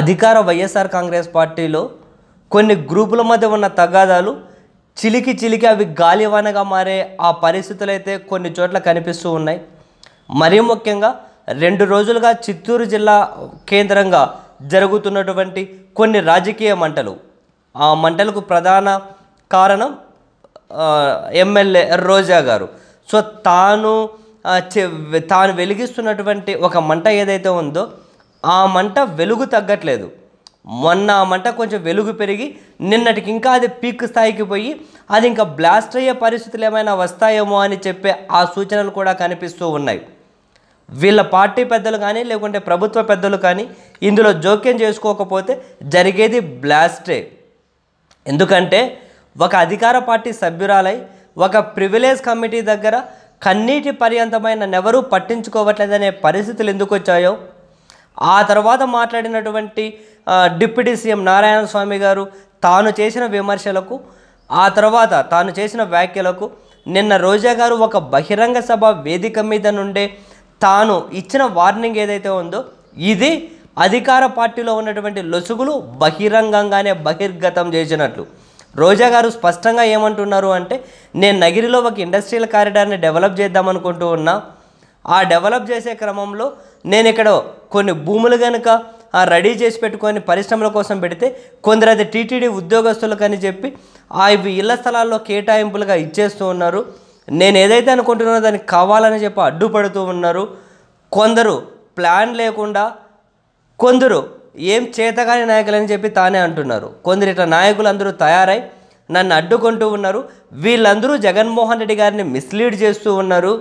అధికార వైఎస్ఆర్ కాంగ్రెస్ పార్టీలో కొన్ని గ్రూపుల మధ్య ఉన్న తగాదాలు చిలికి చిలికి అవి గాలివానగా మారే ఆ పరిస్థితులు అయితే కొన్ని చోట్ల కనిపిస్తూ ఉన్నాయి మరీ ముఖ్యంగా రెండు రోజులుగా చిత్తూరు జిల్లా కేంద్రంగా జరుగుతున్నటువంటి కొన్ని రాజకీయ మంటలు ఆ మంటలకు ప్రధాన కారణం ఎమ్మెల్యే రోజా గారు సో తాను తాను వెలిగిస్తున్నటువంటి ఒక మంట ఏదైతే ఉందో ఆ మంట వెలుగు తగ్గట్లేదు మొన్న ఆ మంట కొంచెం వెలుగు పెరిగి నిన్నటికి ఇంకా అది పీక్ స్థాయికి పోయి అది ఇంకా బ్లాస్ట్ అయ్యే పరిస్థితులు ఏమైనా వస్తాయేమో అని చెప్పే ఆ సూచనలు కూడా కనిపిస్తూ ఉన్నాయి వీళ్ళ పార్టీ పెద్దలు కానీ లేకుంటే ప్రభుత్వ పెద్దలు కానీ ఇందులో జోక్యం చేసుకోకపోతే జరిగేది బ్లాస్టే ఎందుకంటే ఒక అధికార పార్టీ సభ్యురాలై ఒక ప్రివిలేజ్ కమిటీ దగ్గర కన్నీటి పర్యంతమైన నెవరూ పట్టించుకోవట్లేదనే పరిస్థితులు ఎందుకు వచ్చాయో ఆ తర్వాత మాట్లాడినటువంటి డిప్యూటీ సీఎం నారాయణ స్వామి గారు తాను చేసిన విమర్శలకు ఆ తర్వాత తాను చేసిన వ్యాఖ్యలకు నిన్న రోజా గారు ఒక బహిరంగ సభ వేదిక మీద నుండే తాను ఇచ్చిన వార్నింగ్ ఏదైతే ఉందో ఇది అధికార పార్టీలో ఉన్నటువంటి లొసుగులు బహిరంగంగానే బహిర్గతం చేసినట్లు రోజా గారు స్పష్టంగా ఏమంటున్నారు అంటే నేను నగిరిలో ఒక ఇండస్ట్రియల్ కారిడార్ని డెవలప్ చేద్దామనుకుంటూ ఉన్నా ఆ డెవలప్ చేసే క్రమంలో నేను ఇక్కడ కొన్ని భూములు కనుక రెడీ చేసి పెట్టుకొని పరిశ్రమల కోసం పెడితే కొందరు అది టీటీడీ ఉద్యోగస్తులకని చెప్పి ఆ ఇళ్ల స్థలాల్లో కేటాయింపులుగా ఇచ్చేస్తూ ఉన్నారు నేను ఏదైతే అనుకుంటున్నానో దానికి కావాలని చెప్పి అడ్డుపడుతూ ఉన్నారు కొందరు ప్లాన్ లేకుండా కొందరు ఏం చేతగాని నాయకులని చెప్పి తానే అంటున్నారు కొందరు ఇట్లా నాయకులు అందరూ తయారై నన్ను అడ్డుకుంటూ ఉన్నారు వీళ్ళందరూ జగన్మోహన్ రెడ్డి గారిని మిస్లీడ్ చేస్తూ ఉన్నారు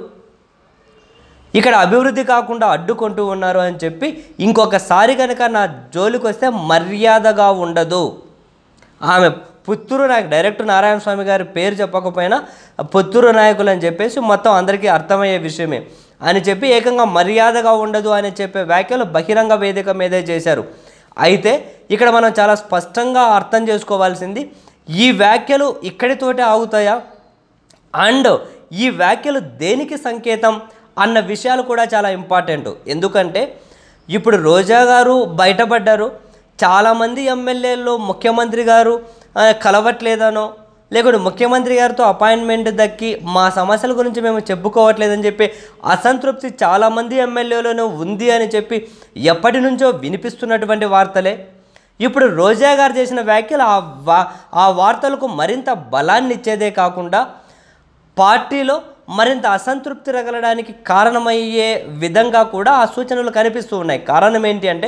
ఇక్కడ అభివృద్ధి కాకుండా అడ్డుకుంటూ ఉన్నారు అని చెప్పి ఇంకొకసారి కనుక నా జోలికి వస్తే మర్యాదగా ఉండదు ఆమె పుత్తూరు నాయకు డైరెక్ట్ నారాయణ స్వామి గారి పేరు చెప్పకపోయినా పుత్తూరు నాయకులు అని చెప్పేసి మొత్తం అందరికీ అర్థమయ్యే విషయమే అని చెప్పి ఏకంగా మర్యాదగా ఉండదు అని చెప్పే వ్యాఖ్యలు బహిరంగ వేదిక మీదే చేశారు అయితే ఇక్కడ మనం చాలా స్పష్టంగా అర్థం చేసుకోవాల్సింది ఈ వ్యాఖ్యలు ఇక్కడితోటే ఆగుతాయా అండ్ ఈ వ్యాఖ్యలు దేనికి సంకేతం అన్న విషయాలు కూడా చాలా ఇంపార్టెంట్ ఎందుకంటే ఇప్పుడు రోజా గారు బయటపడ్డారు చాలామంది ఎమ్మెల్యేలు ముఖ్యమంత్రి గారు కలవట్లేదనో లేకుంటే ముఖ్యమంత్రి గారితో అపాయింట్మెంట్ దక్కి మా సమస్యల గురించి మేము చెప్పుకోవట్లేదని చెప్పి అసంతృప్తి చాలామంది ఎమ్మెల్యేలను ఉంది అని చెప్పి ఎప్పటి నుంచో వినిపిస్తున్నటువంటి వార్తలే ఇప్పుడు రోజా గారు చేసిన వ్యాఖ్యలు ఆ వా ఆ వార్తలకు మరింత బలాన్ని ఇచ్చేదే కాకుండా పార్టీలో మరింత అసంతృప్తి రగలడానికి కారణమయ్యే విధంగా కూడా ఆ సూచనలు కనిపిస్తూ ఉన్నాయి కారణం ఏంటి అంటే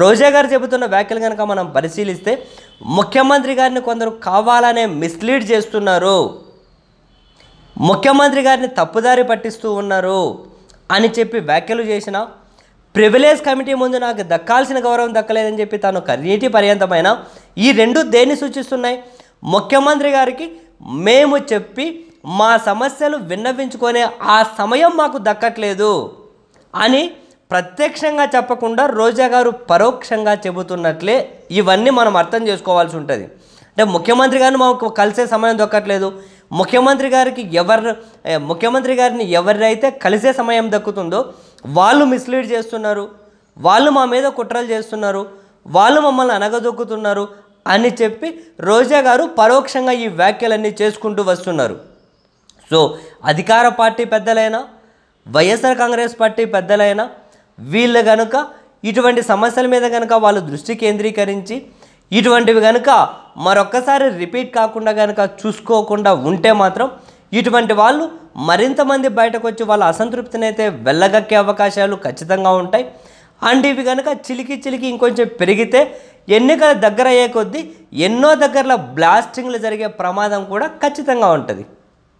రోజా గారు చెబుతున్న వ్యాఖ్యలు కనుక మనం పరిశీలిస్తే ముఖ్యమంత్రి గారిని కొందరు కావాలనే మిస్లీడ్ చేస్తున్నారు ముఖ్యమంత్రి గారిని తప్పుదారి పట్టిస్తూ ఉన్నారు అని చెప్పి వ్యాఖ్యలు చేసిన ప్రివిలేజ్ కమిటీ ముందు నాకు దక్కాల్సిన గౌరవం దక్కలేదని చెప్పి తాను కన్నీటి పర్యంతమైన ఈ రెండు దేన్ని సూచిస్తున్నాయి ముఖ్యమంత్రి గారికి మేము చెప్పి మా సమస్యలు విన్నవించుకునే ఆ సమయం మాకు దక్కట్లేదు అని ప్రత్యక్షంగా చెప్పకుండా రోజా గారు పరోక్షంగా చెబుతున్నట్లే ఇవన్నీ మనం అర్థం చేసుకోవాల్సి ఉంటుంది అంటే ముఖ్యమంత్రి గారిని మాకు కలిసే సమయం దొక్కట్లేదు ముఖ్యమంత్రి గారికి ఎవరు ముఖ్యమంత్రి గారిని ఎవరైతే కలిసే సమయం దక్కుతుందో వాళ్ళు మిస్లీడ్ చేస్తున్నారు వాళ్ళు మా మీద కుట్రలు చేస్తున్నారు వాళ్ళు మమ్మల్ని అనగదొక్కుతున్నారు అని చెప్పి రోజా గారు పరోక్షంగా ఈ వ్యాఖ్యలన్నీ చేసుకుంటూ వస్తున్నారు సో అధికార పార్టీ పెద్దలైనా వైఎస్ఆర్ కాంగ్రెస్ పార్టీ పెద్దలైనా వీళ్ళు కనుక ఇటువంటి సమస్యల మీద కనుక వాళ్ళు దృష్టి కేంద్రీకరించి ఇటువంటివి కనుక మరొక్కసారి రిపీట్ కాకుండా కనుక చూసుకోకుండా ఉంటే మాత్రం ఇటువంటి వాళ్ళు మరింత మంది బయటకు వచ్చి వాళ్ళ అసంతృప్తిని అయితే వెళ్ళగక్కే అవకాశాలు ఖచ్చితంగా ఉంటాయి అండ్ ఇవి కనుక చిలికి చిలికి ఇంకొంచెం పెరిగితే ఎన్నికల దగ్గర అయ్యే కొద్దీ ఎన్నో దగ్గరలో బ్లాస్టింగ్లు జరిగే ప్రమాదం కూడా ఖచ్చితంగా ఉంటుంది